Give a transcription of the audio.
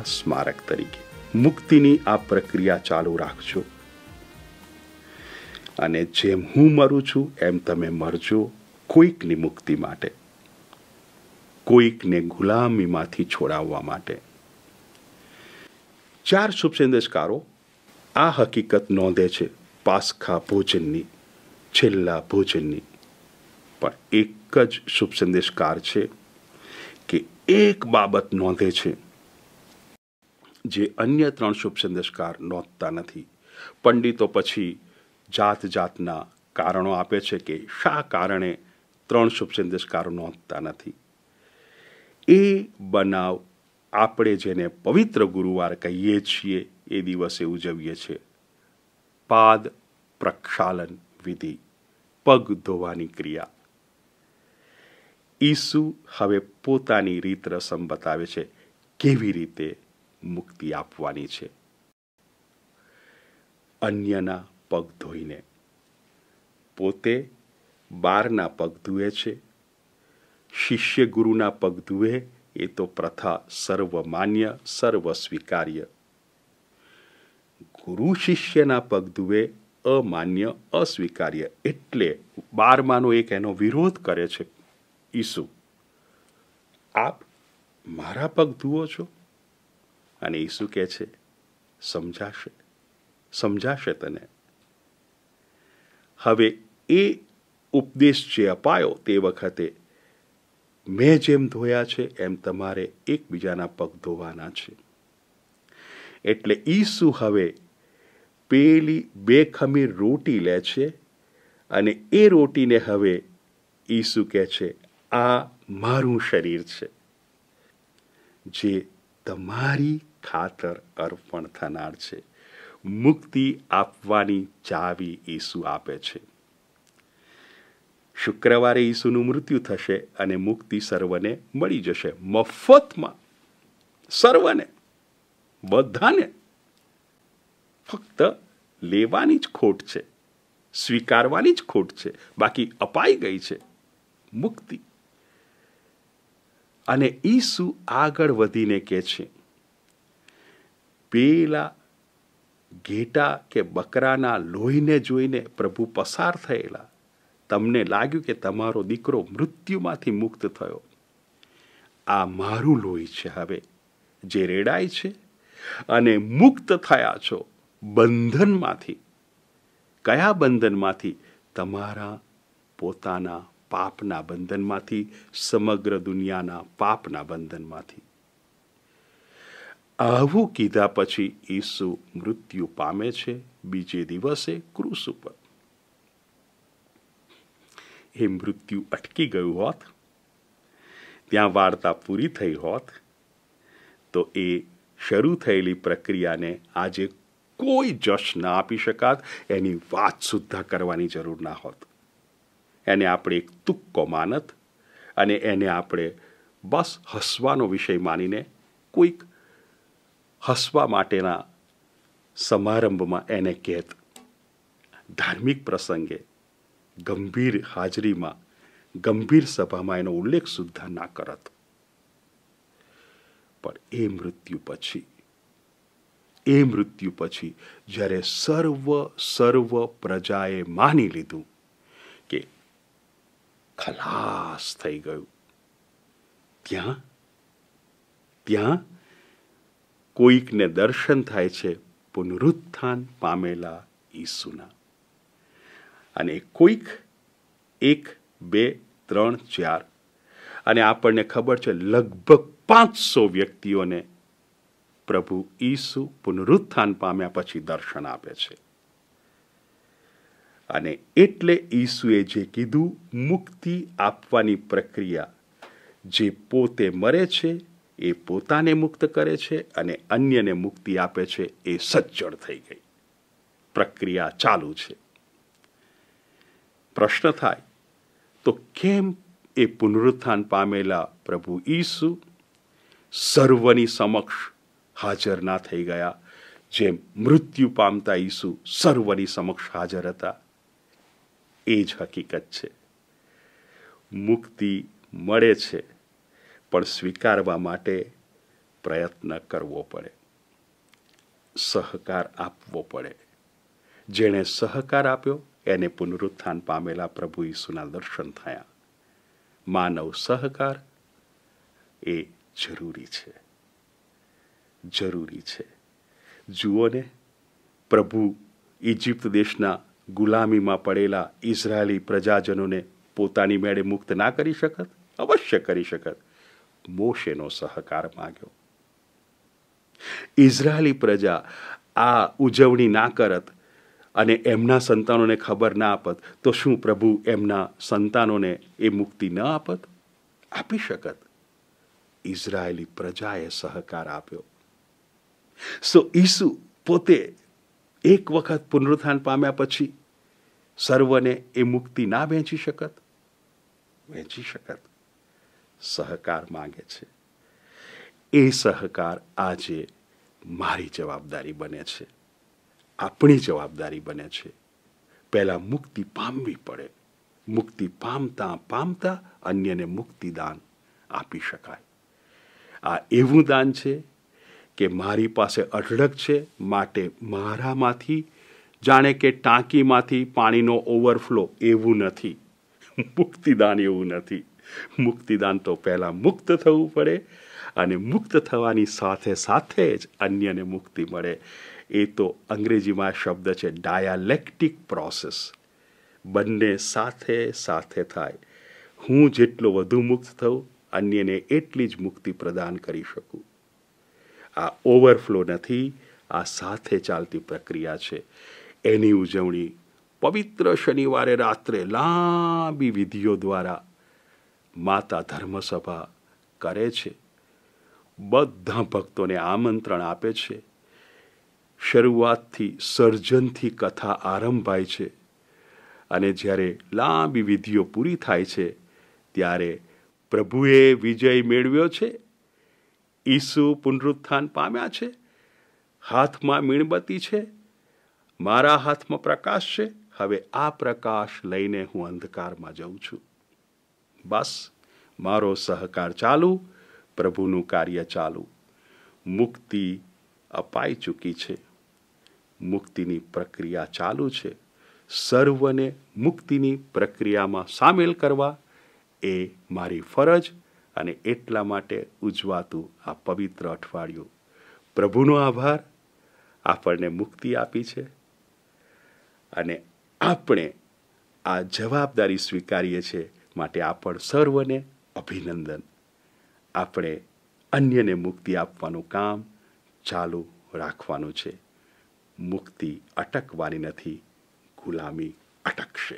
આ સ્મારક તરીકે મુક્તિની આ પ્રક્રિયા ચાલુ રાખજો અને જેમ હું મરું છું એમ તમે મરજો કોઈકની મુક્તિ માટે કોઈકને ગુલામીમાંથી છોડાવવા માટે ચાર શુભ સંદેશકારો આ હકીકત નોંધે છે પાસખા ભોજનની છેલ્લા ભોજનની પણ એક જ શુભ સંદેશકાર છે કે એક બાબત નોંધે છે જે અન્ય ત્રણ શુભ સંદેશકાર નોંધતા નથી પંડિતો પછી જાત જાતના કારણો આપે છે કે શા કારણે ત્રણ શુભ સંદેશકારો નોંધતા નથી એ બનાવ આપણે જેને પવિત્ર ગુરુવાર કહીએ છીએ એ દિવસે ઉજવીએ છીએ પાદ પ્રક્ષાલન વિધિ પગ ધોવાની ક્રિયા ઈસુ હવે પોતાની રીત રસમ બતાવે છે કેવી રીતે મુક્તિ આપવાની છે અન્યના પગ ધોઈને પોતે બારના પગ ધુએ છે શિષ્ય ગુરુના પગ ધુએ એ તો પ્રથા સર્વમાન્ય સર્વ સ્વીકાર્ય ગુરુ શિષ્યના પગ ધુએ અમાન્ય અસ્વીકાર્ય એટલે બારમાનો એક એનો વિરોધ કરે છે ઈસુ આપ મારા પગ ધુઓ છો અને ઈસુ કહે છે સમજાશે સમજાશે તને હવે એ ઉપદેશ જે અપાયો તે વખતે મેં જેમ ધોયા છે એમ તમારે એકબીજાના પગ ધોવાના છે એટલે ઈસુ હવે પેલી બેખમીર રોટી લે છે અને એ રોટીને હવે ઈસુ કહે છે આ મારું શરીર છે જે તમારી ખાતર અર્પણ થનાર છે મુક્તિ આપવાની ચાવી ઈસુ આપે છે શુક્રવારે ઈસુનું મૃત્યુ થશે અને મુક્તિ સર્વને મળી જશે મફતમાં સર્વને બધાને ફક્ત લેવાની જ ખોટ છે સ્વીકારવાની જ ખોટ છે બાકી અપાઈ ગઈ છે મુક્તિ અને ઈસુ આગળ વધીને કહે છે પેલા ઘેટા કે બકરાના લોહીને જોઈને પ્રભુ પસાર થયેલા તમને લાગ્યું કે તમારો દીકરો મૃત્યુમાંથી મુક્ત થયો આ મારું લોહી છે હવે જે રેડાય છે અને મુક્ત થયા છો બંધનમાંથી કયા બંધનમાંથી તમારા પોતાના પાપના બંધનમાંથી સમગ્ર દુનિયાના પાપના બંધનમાંથી આવું કીધા પછી ઈસુ મૃત્યુ પામે છે બીજે દિવસે ક્રુસ ઉપર એ મૃત્યુ અટકી ગયું હોત ત્યાં વાર્તા પૂરી થઈ હોત તો એ શરૂ થયેલી પ્રક્રિયાને આજે કોઈ જશ ના આપી શકાત એની વાત સુદ્ધા કરવાની જરૂર ના હોત એને આપણે એક તુક્કો માનત અને એને આપણે બસ હસવાનો વિષય માનીને કોઈક હસવા માટેના સમારંભમાં એને કહેત ધાર્મિક પ્રસંગે ગંભીર હાજરીમાં ગંભીર સભામાં એનો ઉલ્લેખ સુદ્ધા ના કરત પણ એ મૃત્યુ પછી એ મૃત્યુ પછી જ્યારે સર્વ સર્વ પ્રજાએ માની લીધું ખલાસ થઈ ગયું ત્યાં ત્યાં કોઈકને દર્શન થાય છે પુનરુત્થાન પામેલા ઈસુના અને કોઈક એક બે ત્રણ ચાર અને આપણને ખબર છે લગભગ પાંચસો વ્યક્તિઓને પ્રભુ ઈસુ પુનરુત્થાન પામ્યા પછી દર્શન આપે છે અને એટલે ઈસુએ જે કીધું મુક્તિ આપવાની પ્રક્રિયા જે પોતે મરે છે એ પોતાને મુક્ત કરે છે અને અન્યને મુક્તિ આપે છે એ સજ્જડ થઈ ગઈ પ્રક્રિયા ચાલુ છે પ્રશ્ન થાય તો કેમ એ પુનરુત્થાન પામેલા પ્રભુ ઈસુ સર્વની સમક્ષ હાજર ના થઈ ગયા જેમ મૃત્યુ પામતા ઈસુ સર્વની સમક્ષ હાજર હતા એ જ હકીકત છે મુક્તિ મળે છે પણ સ્વીકારવા માટે પ્રયત્ન કરવો પડે સહકાર આપવો પડે જેણે સહકાર આપ્યો એને પુનરુત્થાન પામેલા પ્રભુ ઈસુના દર્શન થયા માનવ સહકાર એ જરૂરી છે જરૂરી છે જુઓને પ્રભુ ઇજિપ્ત દેશના ગુલામીમાં પડેલા ઇઝરાયેલી પ્રજાજનોને પોતાની મેળે મુક્ત ના કરી શકત અવશ્ય કરી શકત મોશેનો સહકાર માગ્યો ઇઝરાયેલી પ્રજા આ ઉજવણી ના કરત અને એમના સંતાનોને ખબર ના આપત તો શું પ્રભુ એમના સંતાનોને એ મુક્તિ ન આપત આપી શકત ઇઝરાયેલી પ્રજાએ સહકાર આપ્યો સો ઈસુ પોતે એક વખત પુનરુત્થાન પામ્યા પછી સર્વને એ મુક્તિ ના વેચી શકત વેચી શકત સહકાર માંગે છે એ સહકાર આજે મારી જવાબદારી બને છે આપણી જવાબદારી બને છે પહેલાં મુક્તિ પામવી પડે મુક્તિ પામતા પામતા અન્યને મુક્તિદાન આપી શકાય આ એવું દાન છે કે મારી પાસે અઢળક છે માટે મારામાંથી જાણે કે ટાંકીમાંથી પાણીનો ઓવરફ્લો એવું નથી મુક્તિદાન એવું નથી મુક્તિદાન તો પહેલાં મુક્ત થવું પડે અને મુક્ત થવાની સાથે સાથે જ અન્યને મુક્તિ મળે એ તો અંગ્રેજીમાં શબ્દ છે ડાયાલેક્ટિક પ્રોસેસ બંને સાથે સાથે થાય હું જેટલો વધુ મુક્ત થઉં અન્યને એટલી જ મુક્તિ પ્રદાન કરી શકું આ ઓવરફ્લો નથી આ સાથે ચાલતી પ્રક્રિયા છે એની ઉજવણી પવિત્ર શનિવારે રાત્રે લાંબી વિધિઓ દ્વારા માતા ધર્મસભા કરે છે બધા ભક્તોને આમંત્રણ આપે છે શરૂઆતથી સર્જનથી કથા આરંભાય છે અને જ્યારે લાંબી વિધિઓ પૂરી થાય છે ત્યારે પ્રભુએ વિજય મેળવ્યો છે ઈસુ પુનરુત્થાન પામ્યા છે હાથમાં મીણબત્તી છે મારા હાથમાં પ્રકાશ છે હવે આ પ્રકાશ લઈને હું અંધકારમાં જઉં છું બસ મારો સહકાર ચાલુ પ્રભુનું કાર્ય ચાલુ મુક્તિ અપાઈ ચૂકી છે મુક્તિની પ્રક્રિયા ચાલુ છે સર્વને મુક્તિની પ્રક્રિયામાં સામેલ કરવા એ મારી ફરજ અને એટલા માટે ઉજવાતું આ પવિત્ર અઠવાડિયું પ્રભુનો આભાર આપણને મુક્તિ આપી છે અને આપણે આ જવાબદારી સ્વીકારીએ છીએ માટે આપણ સર્વને અભિનંદન આપણે અન્યને મુક્તિ આપવાનું કામ ચાલુ રાખવાનું છે મુક્તિ અટકવાની નથી ગુલામી અટકશે